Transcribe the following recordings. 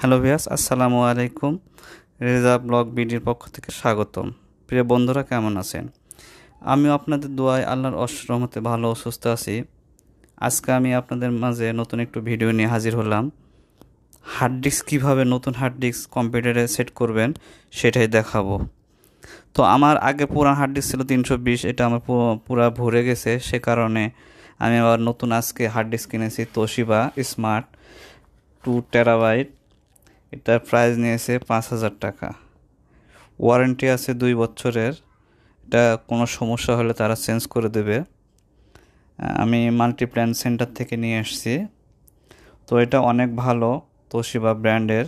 hello ভিয়াস আসসালামু আলাইকুম Reza blog বিডির পক্ষ থেকে স্বাগতম প্রিয় বন্ধুরা কেমন আছেন আমিও আপনাদের দোয়ায় আল্লাহর অশ্রমতে ভালো অসুস্থ আছি আজকে আমি আপনাদের মাঝে নতুন একটু ভিডিও নিয়ে হাজির হলাম হার্ড ডিস্ক কীভাবে নতুন হার্ড ডিস্ক কম্পিউটারে সেট করবেন সেটাই দেখাবো তো আমার আগে পুরান হার্ড ডিস্ক ছিল তিনশো বিশ এটা আমার পুরা ভরে গেছে সে কারণে আমি আবার নতুন আজকে হার্ড ডিস্ক কিনেছি তোশিবা স্মার্ট টু টেরাবাইট এটার প্রাইস নিয়েছে পাঁচ হাজার টাকা ওয়ারেন্টি আছে দুই বছরের এটা কোনো সমস্যা হলে তারা চেঞ্জ করে দেবে আমি মাল্টিপ্ল্যান সেন্টার থেকে নিয়ে এসেছি তো এটা অনেক ভালো তোশিবা ব্র্যান্ডের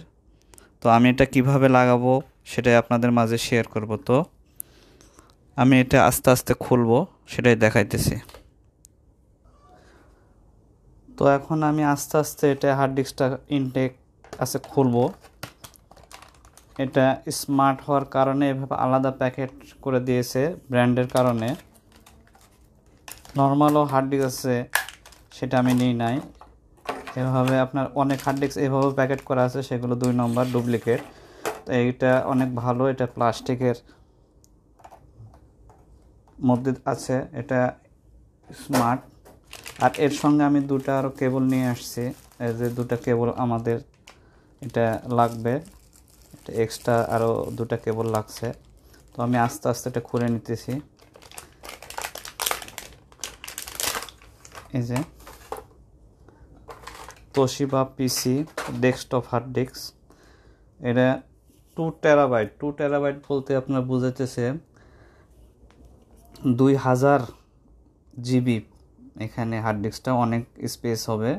তো আমি এটা কিভাবে লাগাবো সেটাই আপনাদের মাঝে শেয়ার করব তো আমি এটা আস্তে আস্তে খুলবো সেটাই দেখাইতেছি তো এখন আমি আস্তে আস্তে এটা হার্ড ডিস্কটা ইনটেক আছে খুলবো এটা স্মার্ট হওয়ার কারণে এভাবে আলাদা প্যাকেট করে দিয়েছে ব্র্যান্ডের কারণে নর্মালও হার্ড ডিস্ক আছে সেটা আমি নিই নাই এভাবে আপনার অনেক হার্ড ডিস্ক এভাবে প্যাকেট করা আছে সেগুলো দুই নম্বর ডুপ্লিকেট তো এইটা অনেক ভালো এটা প্লাস্টিকের মধ্যে আছে এটা স্মার্ট আর এর সঙ্গে আমি দুটা আরও কেবল নিয়ে আসছি এই যে দুটা কেবল আমাদের এটা লাগবে এটা এক্সট্রা আরও দুটা কেবল লাগছে তো আমি আস্তে আস্তে এটা খুলে নিতেছি এই যে Toshiba PC desktop hard disk এটা টু টেরাবাইট টু টেরাবাইট বলতে আপনার বুঝাইতেছে দুই হাজার জিবি এখানে হার্ড ডিস্কটা অনেক স্পেস হবে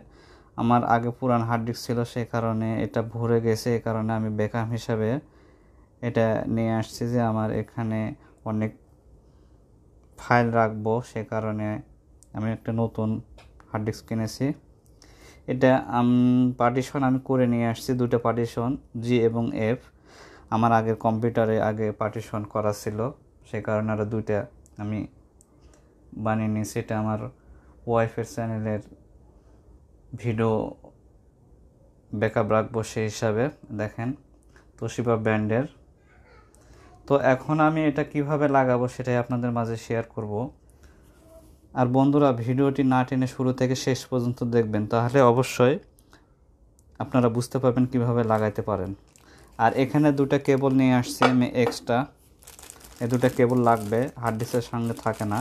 আমার আগে পুরান হার্ড ডিস্ক ছিল সে কারণে এটা ভরে গেছে এ কারণে আমি ব্যাকআপ হিসাবে এটা নিয়ে আসছি যে আমার এখানে অনেক ফাইল রাখবো সে কারণে আমি একটা নতুন হার্ড ডিস্ক কিনেছি এটা পার্টিশন আমি করে নিয়ে আসছি দুটো পার্টিশন জি এবং এফ আমার আগের কম্পিউটারে আগে পার্টিশন করা ছিল সে কারণে আরও দুইটা আমি বানিয়ে নিয়েছি এটা আমার ওয়াইফের চ্যানেলের ভিডিও ব্যাকআপ রাখবো সেই হিসাবে দেখেন তোশিবা ব্র্যান্ডের তো এখন আমি এটা কিভাবে লাগাবো সেটাই আপনাদের মাঝে শেয়ার করব আর বন্ধুরা ভিডিওটি না টেনে শুরু থেকে শেষ পর্যন্ত দেখবেন তাহলে অবশ্যই আপনারা বুঝতে পারবেন কিভাবে লাগাইতে পারেন আর এখানে দুটো কেবল নিয়ে আসছি আমি এক্সট্রা এ দুটো কেবল লাগবে হার্ড ডিস্কের সঙ্গে থাকে না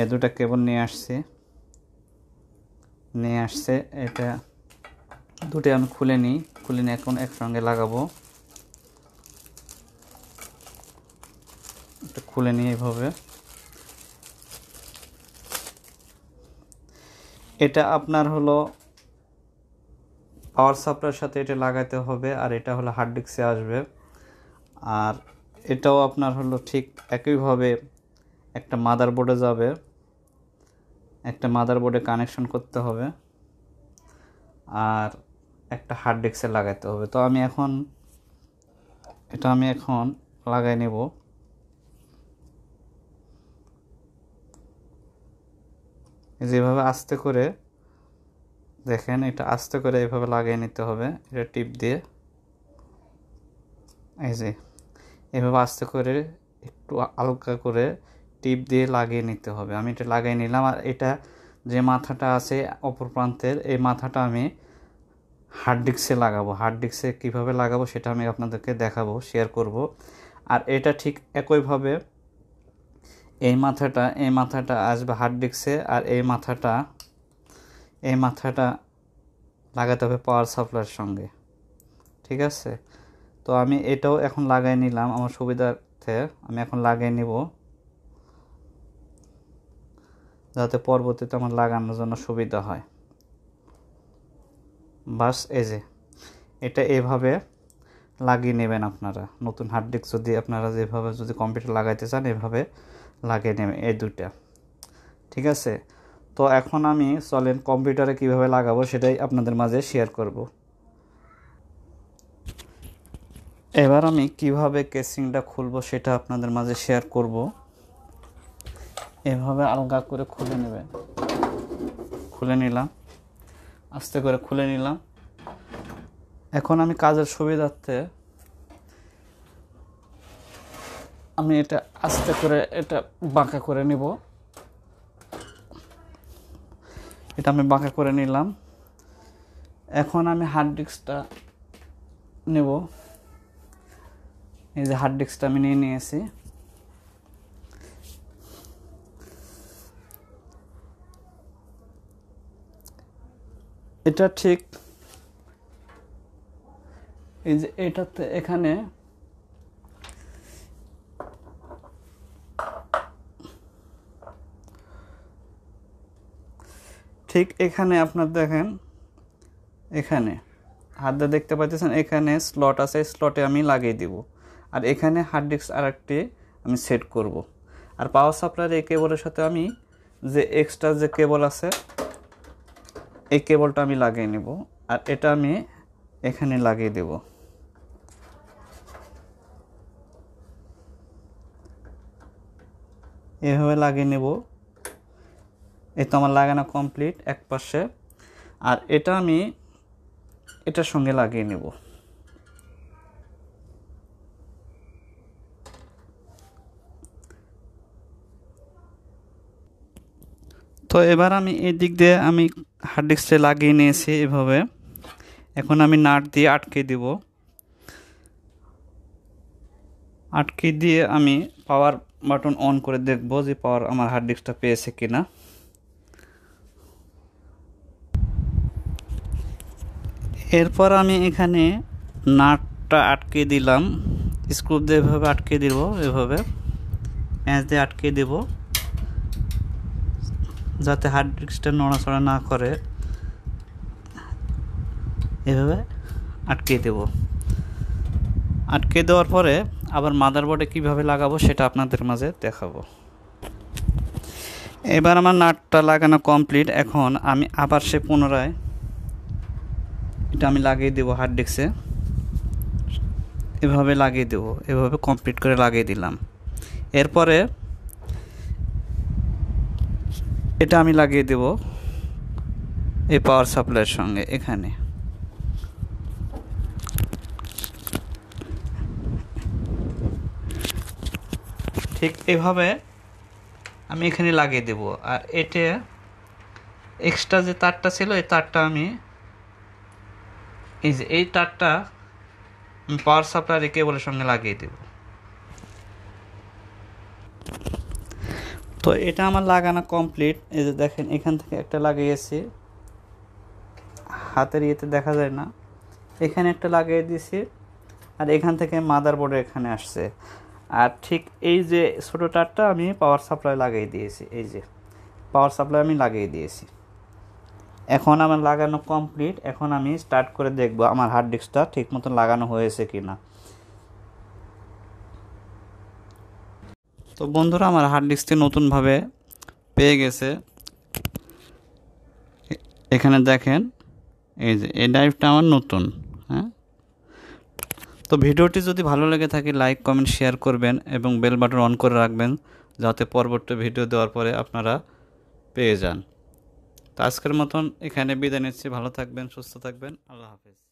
এ দুটো কেবল নিয়ে আসছি নিয়ে আসছে এটা দুটো আমি খুলে নিই খুলে নিয়ে এখন একসঙ্গে লাগাবো এটা খুলে নিই এইভাবে এটা আপনার হলো পাওয়ার সাপ্লাইয়ের সাথে এটা লাগাতে হবে আর এটা হলো হার্ড ডিস্কে আসবে আর এটাও আপনার হলো ঠিক একইভাবে একটা মাদার বোর্ডে যাবে একটা মাদারবোর্ডে কানেকশন করতে হবে আর একটা হার্ড ডিস্কে লাগাইতে হবে তো আমি এখন এটা আমি এখন লাগাই নেব যেভাবে আস্তে করে দেখেন এটা আস্তে করে এভাবে লাগিয়ে নিতে হবে এটা টিপ দিয়ে এই যে এভাবে আস্তে করে একটু আলগা করে টিপ দিয়ে লাগিয়ে নিতে হবে আমি এটা লাগিয়ে নিলাম আর এটা যে মাথাটা আছে অপর প্রান্তের এই মাথাটা আমি হার্ড ডিস্কে লাগাবো হার্ড ডিস্কে কীভাবে লাগাবো সেটা আমি আপনাদেরকে দেখাবো শেয়ার করব আর এটা ঠিক একইভাবে এই মাথাটা এই মাথাটা আসবে হার্ড ডিস্কে আর এই মাথাটা এই মাথাটা লাগাতে হবে পাওয়ার সাপ্লাইয়ের সঙ্গে ঠিক আছে তো আমি এটাও এখন লাগাই নিলাম আমার সুবিধার্থে আমি এখন লাগাই নিব যাতে পরবর্তীতে আমার লাগানোর জন্য সুবিধা হয় বাস এ যে এটা এভাবে লাগিয়ে নেবেন আপনারা নতুন হার্ড ডিস্ক যদি আপনারা যেভাবে যদি কম্পিউটার লাগাইতে চান এভাবে লাগিয়ে নেবেন এই দুটা ঠিক আছে তো এখন আমি চলেন কম্পিউটারে কিভাবে লাগাবো সেটাই আপনাদের মাঝে শেয়ার করব এবার আমি কিভাবে কেসিংটা খুলবো সেটা আপনাদের মাঝে শেয়ার করব এভাবে আলগা করে খুলে নেবে খুলে নিলাম আস্তে করে খুলে নিলাম এখন আমি কাজের সুবিধার্থে আমি এটা আস্তে করে এটা বাঁকা করে নিব এটা আমি বাঁকা করে নিলাম এখন আমি হার্ড ডিস্কটা নেব এই যে হার্ড ডিস্কটা আমি নিয়ে নিয়েছি এটা ঠিক এই যে এটাতে এখানে ঠিক এখানে আপনার দেখেন এখানে হাতটা দেখতে পাচ্ছেন এখানে স্লট আছে স্লটে আমি লাগিয়ে দিব আর এখানে হার্ড ডিস্ক আর একটি আমি সেট করব আর পাওয়ার সাপ্লাইয়ের এই কেবলের সাথে আমি যে এক্সট্রা যে কেবল আছে এই কেবলটা আমি লাগিয়ে নেব আর এটা আমি এখানে লাগিয়ে দেব এভাবে লাগিয়ে নেব এ তো আমার লাগানো কমপ্লিট এক পাশে আর এটা আমি এটার সঙ্গে লাগিয়ে নেব তো এবার আমি এই দিক দিয়ে আমি হার্ড ডিস্কটা লাগিয়ে নিয়েছি এভাবে এখন আমি নাট দিয়ে আটকে দিব আটকে দিয়ে আমি পাওয়ার বাটন অন করে দেখব যে পাওয়ার আমার হার্ড ডিস্কটা পেয়েছে কিনা এরপর আমি এখানে নাটটা আটকে দিলাম স্ক্রুপ দিয়ে এভাবে আটকে দিব এভাবে প্যাঁচ দিয়ে আটকে দেবো যাতে হার্ড ডিস্কটা নড়াচড়া না করে এভাবে আটকে দেব আটকে দেওয়ার পরে আবার মাদারবোর্ডে কীভাবে লাগাবো সেটা আপনাদের মাঝে দেখাবো এবার আমার নাটটা লাগানো কমপ্লিট এখন আমি আবার সে পুনরায় এটা আমি লাগিয়ে দেবো হার্ড ডিস্কে এভাবে লাগিয়ে দেবো এভাবে কমপ্লিট করে লাগিয়ে দিলাম এরপরে এটা আমি লাগিয়ে দেব এই পাওয়ার সাপ্লাইয়ের সঙ্গে এখানে ঠিক এভাবে আমি এখানে লাগিয়ে দেব আর এতে এক্সট্রা যে তারটা ছিল এই তারটা আমি এই যে এই তারটা আমি পাওয়ার সাপ্লাই কেবলের সঙ্গে লাগিয়ে দেবো তো এটা আমার লাগানো কমপ্লিট এই যে দেখেন এখান থেকে একটা লাগিয়েছি হাতের ইয়েতে দেখা যায় না এখানে একটা লাগিয়ে দিয়েছি আর এখান থেকে মাদার বোর্ডে এখানে আসছে আর ঠিক এই যে ছোটো তারটা আমি পাওয়ার সাপ্লাই লাগিয়ে দিয়েছি এই যে পাওয়ার সাপ্লাই আমি লাগিয়ে দিয়েছি এখন আমার লাগানো কমপ্লিট এখন আমি স্টার্ট করে দেখব আমার হার্ড ডিস্কটা ঠিক মতন লাগানো হয়েছে কি না তো বন্ধুরা আমার হার্ড ডিস্কটি নতুনভাবে পেয়ে গেছে এখানে দেখেন এই যে এই ড্রাইভটা আমার নতুন হ্যাঁ তো ভিডিওটি যদি ভালো লেগে থাকে লাইক কমেন্ট শেয়ার করবেন এবং বেল বাটন অন করে রাখবেন যাতে পরবর্তী ভিডিও দেওয়ার পরে আপনারা পেয়ে যান তো আজকের মতন এখানে বিদায় নিচ্ছি ভালো থাকবেন সুস্থ থাকবেন আল্লাহ হাফিজ